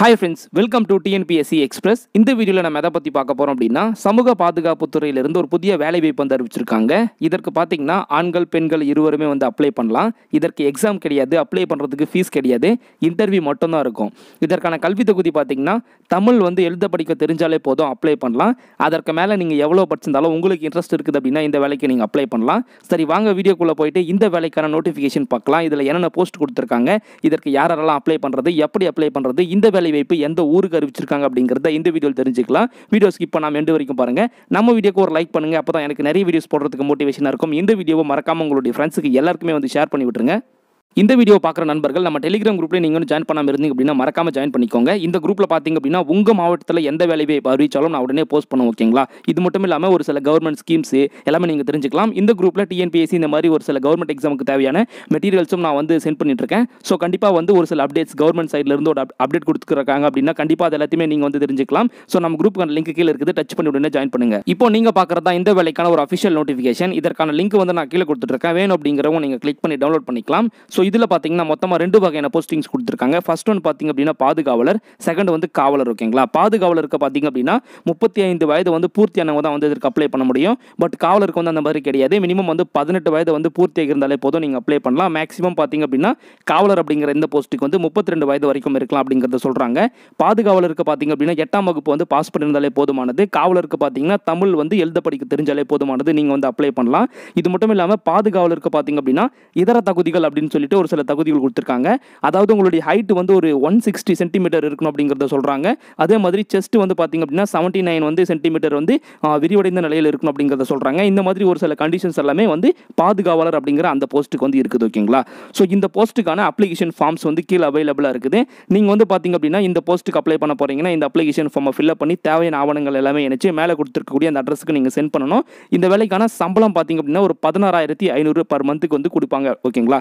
hi friends welcome to TNPSC express இந்த வீடியோவில் நம்ம எதை பற்றி பார்க்க போகிறோம் அப்படின்னா சமூக பாதுகாப்பு துறையிலிருந்து ஒரு புதிய வேலை வாய்ப்பு வந்து அறிவிச்சிருக்காங்க இதற்கு பார்த்தீங்கன்னா ஆண்கள் பெண்கள் இருவருமே வந்து அப்ளை பண்ணலாம் இதற்கு எக்ஸாம் கிடையாது அப்ளை பண்ணுறதுக்கு ஃபீஸ் கிடையாது இன்டர்வியூ மட்டும்தான் இருக்கும் இதற்கான கல்வி தொகுதி பார்த்தீங்கன்னா தமிழ் வந்து எழுத படிக்க தெரிஞ்சாலே போதும் அப்ளை பண்ணலாம் அதற்கு மேலே நீங்கள் எவ்வளோ படிச்சிருந்தாலும் உங்களுக்கு இன்ட்ரெஸ்ட் இருக்குது அப்படின்னா இந்த வேலைக்கு நீங்கள் அப்ளை பண்ணலாம் சரி வாங்க வீடியோக்குள்ளே போயிட்டு இந்த வேலைக்கான நோட்டிஃபிகேஷன் பார்க்கலாம் இதில் என்னென்ன போஸ்ட் கொடுத்துருக்காங்க இதற்கு யாரெல்லாம் அப்ளை பண்ணுறது எப்படி அப்ளை பண்ணுறது இந்த வேலை விடுதலை வைப்பு எந்த ஊருக்கு அறிவிச்சிருக்காங்க அப்படிங்கிறத இந்த வீடியோவில் தெரிஞ்சுக்கலாம் வீடியோ ஸ்கிப் பண்ணாமல் எண்டு வரைக்கும் பாருங்க நம்ம வீடியோக்கு ஒரு லைக் பண்ணுங்க அப்போ தான் எனக்கு நிறைய வீடியோஸ் போடுறதுக்கு மோட்டிவேஷனாக இருக்கும் இந்த வீடியோவை மறக்காம உங்களுடைய ஃப்ரெண்ட்ஸுக்கு எல்லாருக்குமே வந்து ஷேர் பண்ணி விட்டுருங்க இந்த வீடியோ பார்க்குற நண்பர்கள் நம்ம டெலிகிராம் குரூப்பில் நீங்கள் ஜாயின் பண்ணாமல் இருந்தீங்க அப்படின்னா மறக்காம ஜாயின் பண்ணிக்கோங்க இந்த குரூப்பில் பார்த்தீங்க அப்படின்னா உங்கள் மாவட்டத்தில் எந்த வேலையை அறிவிச்சாலும் நான் உடனே போஸ்ட் பண்ணுவோம் ஓகேங்களா இது மட்டும் இல்லாமல் ஒரு சில கவர்மெண்ட் ஸ்கீம்ஸ் எல்லாமே நீங்கள் தெரிஞ்சுக்கலாம் இந்த குரூப்பில் டிஎன்பிஎஸ்சி இந்த மாதிரி ஒரு சில கவர்மெண்ட் எக்ஸாமுக்கு தேவையான மெட்டீரியல்ஸும் நான் வந்து சென்ட் பண்ணிட்டுருக்கேன் ஸோ கண்டிப்பாக வந்து ஒரு சில அப்டேட்ஸ் கவர்மெண்ட் சைட்லேருந்து ஒரு அப்டேட் கொடுத்துருக்காங்க அப்படின்னா கண்டிப்பாக அது எல்லாத்தையுமே நீங்கள் வந்து தெரிஞ்சுக்கலாம் ஸோ நம்ம குரூப்புக்கான லிங்க் கீழே இருக்குது டச் பண்ணி உடனே ஜாயின் பண்ணுங்கள் இப்போ நீங்கள் பார்க்குறதா இந்த வேலைக்கான ஒரு அஃபிஷியல் நோட்டிஃபிகேஷன் இதற்கான லிங்க் வந்து நான் கீழே கொடுத்துட்ருக்கேன் வேணும் அப்படிங்கிறவங்க நீங்கள் கிளிக் பண்ணி டவுன்லோட் பண்ணிக்கலாம் ஸோ இதில் பார்த்தீங்கன்னா மொத்தமாக ரெண்டு வகையான போஸ்டிங்ஸ் கொடுத்துருக்காங்க ஃபர்ஸ்ட் ஒன் பார்த்திங்க அப்படின்னா பாதுகாவலர் செகண்ட் வந்து காவலர் ஓகேங்களா பாதுகாவலருக்கு பார்த்தீங்க அப்படின்னா முப்பத்தி ஐந்து வயது வந்து பூர்த்தியானவங்க தான் வந்து இதற்கு அப்ளை பண்ண முடியும் பட் காவலருக்கு வந்து அந்த மாதிரி கிடையாது மினிமம் வந்து பதினெட்டு வயது வந்து பூர்த்தியாக இருந்தாலே போதும் நீங்கள் அப்ளை பண்ணலாம் மேக்ஸிமம் பார்த்தீங்க அப்படின்னா காவலர் அப்படிங்கிற இந்த போஸ்ட்டுக்கு வந்து முப்பத்தி ரெண்டு வயது வரைக்கும் இருக்கலாம் அப்படிங்கிறத சொல்கிறாங்க பாதுகாவலருக்கு பார்த்தீங்க அப்படின்னா எட்டாம் வகுப்பு வந்து பாஸ் பண்ணியிருந்தாலே போதுமானது காவலருக்கு பார்த்தீங்கன்னா தமிழ் வந்து எழுத படிக்க தெரிஞ்சாலே போதுமானது நீங்கள் வந்து அப்ளை பண்ணலாம் இது மட்டும் இல்லாமல் பாதுகாவலருக்கு பார்த்தீங்க அப்படின்னா இதர தகுதிகள் அப்படின்னு சொல்லி சொல்லிட்டு ஒரு சில தகுதிகள் கொடுத்துருக்காங்க அதாவது உங்களுடைய ஹைட் வந்து ஒரு ஒன் சிக்ஸ்டி சென்டிமீட்டர் இருக்கணும் அப்படிங்கிறத சொல்கிறாங்க அதே மாதிரி செஸ்ட் வந்து பார்த்திங்க அப்படின்னா செவன்ட்டி நைன் வந்து சென்டிமீட்டர் வந்து விரிவடைந்த நிலையில் இருக்கணும் அப்படிங்கிறத சொல்கிறாங்க இந்த மாதிரி ஒரு சில கண்டிஷன்ஸ் எல்லாமே வந்து பாதுகாவலர் அப்படிங்கிற அந்த போஸ்ட்டுக்கு வந்து இருக்குது ஓகேங்களா ஸோ இந்த போஸ்ட்டுக்கான அப்ளிகேஷன் ஃபார்ம்ஸ் வந்து கீழே அவைலபிளாக இருக்குது நீங்கள் வந்து பார்த்திங்க அப்படின்னா இந்த போஸ்ட்டுக்கு அப்ளை பண்ண போகிறீங்கன்னா இந்த அப்ளிகேஷன் ஃபார்மை ஃபில்அப் பண்ணி தேவையான ஆவணங்கள் எல்லாமே இணைச்சு மேலே கொடுத்துருக்கக்கூடிய அந்த அட்ரஸுக்கு நீங்கள் சென்ட் பண்ணணும் இந்த வேலைக்கான சம்பளம் பார்த்திங்க அப்படின்னா ஒரு பதினாறாயிரத்தி ஐநூறு பர் மந்த்துக்கு வந்து கொடுப்பாங்க ஓகேங்களா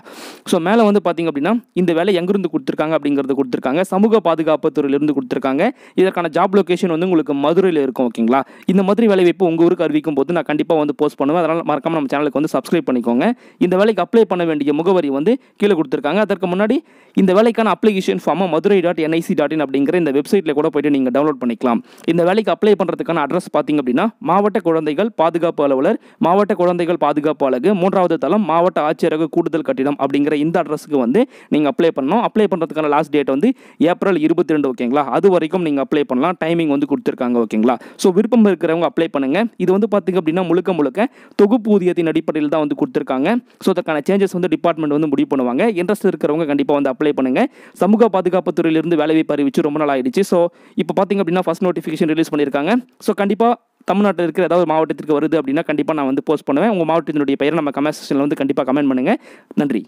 ஸோ ஸோ மேலே வந்து பார்த்திங்க அப்படின்னா இந்த வேலை எங்கிருந்து கொடுத்துருக்காங்க அப்படிங்கிறது கொடுத்துருக்காங்க சமூக பாதுகாப்பு துறையிலிருந்து கொடுத்துருக்காங்க இதற்கான ஜாப் லொக்கேஷன் வந்து உங்களுக்கு மதுரையில் இருக்கும் ஓகேங்களா இந்த மாதிரி வேலைவாய்ப்பு உங்கள் ஊருக்கு அறிவிக்கும் போது நான் கண்டிப்பாக வந்து போஸ்ட் பண்ணுவேன் அதனால் மறக்காமல் நம்ம சேனலுக்கு வந்து சப்ஸ்கிரைப் பண்ணிக்கோங்க இந்த வேலைக்கு அப்ளை பண்ண வேண்டிய முகவரி வந்து கீழே கொடுத்துருக்காங்க அதற்கு முன்னாடி இந்த வேலைக்கான அப்ளிகேஷன் ஃபார்மாக Madurai dot NIC dot in அப்படிங்கிற இந்த வெப்சைட்டில் கூட போய்ட்டு நீங்கள் டவுன்லோட் பண்ணிக்கலாம் இந்த வேலைக்கு அப்ளை பண்ணுறதுக்கான அட்ரஸ் பார்த்திங்க அப்படின்னா மாவட்ட குழந்தைகள் பாதுகாப்பு அலுவலர் மாவட்ட குழந்தைகள் பாதுகாப்பு அழகு மூன்றாவது தளம் மாவட்ட ஆட்சியரக கூடுதல் கட்டிடம் அப்படிங்கிற இந்த அட்ரஸுக்கு வந்து நீங்கள் அப்ளை பண்ணணும் அப்ளை பண்ணுறதுக்கான லாஸ்ட் டேட் வந்து ஏப்ரல் இருபத்தி ரெண்டு ஓகேங்களா அது வரைக்கும் நீங்கள் அப்ளை பண்ணலாம் டைமிங் வந்து கொடுத்துருக்காங்க ஓகேங்களா ஸோ விருப்பம் இருக்கிறவங்க அப்ளை பண்ணுங்கள் இது வந்து பார்த்திங்க அப்படின்னா முழுக்க முழுக்க தொகுப்பு ஊதியத்தின் அடிப்படையில் தான் வந்து கொடுத்துருக்காங்க ஸோ அதற்கான சேஞ்சஸ் வந்து டிபார்ட்மெண்ட் வந்து முடிவு பண்ணுவாங்க இன்ட்ரெஸ்ட் இருக்கிறவங்க கண்டிப்பாக வந்து அப்ளை பண்ணுங்கள் சமூக பாதுகாப்பு துறையிலிருந்து வேலைவாய்ப்பு அறிவிச்சு ரொம்ப நாள் ஆயிடுச்சு ஸோ இப்போ பார்த்திங்க அப்படின்னா ஃபஸ்ட் நோட்டிஃபிகேஷன் ரிலீஸ் பண்ணியிருக்காங்க ஸோ கண்டிப்பாக தமிழ்நாட்டில் இருக்கிற ஏதாவது மாவட்டத்திற்கு வருது அப்படின்னா கண்டிப்பாக நான் வந்து போஸ்ட் பண்ணுவேன் உங்கள் மாவட்டத்தினுடைய பெயரை நம்ம கமெண்ட் செக்ஷனில் வந்து கண்டிப்பாக கமெண்ட் பண்ணுங்கள் நன்றி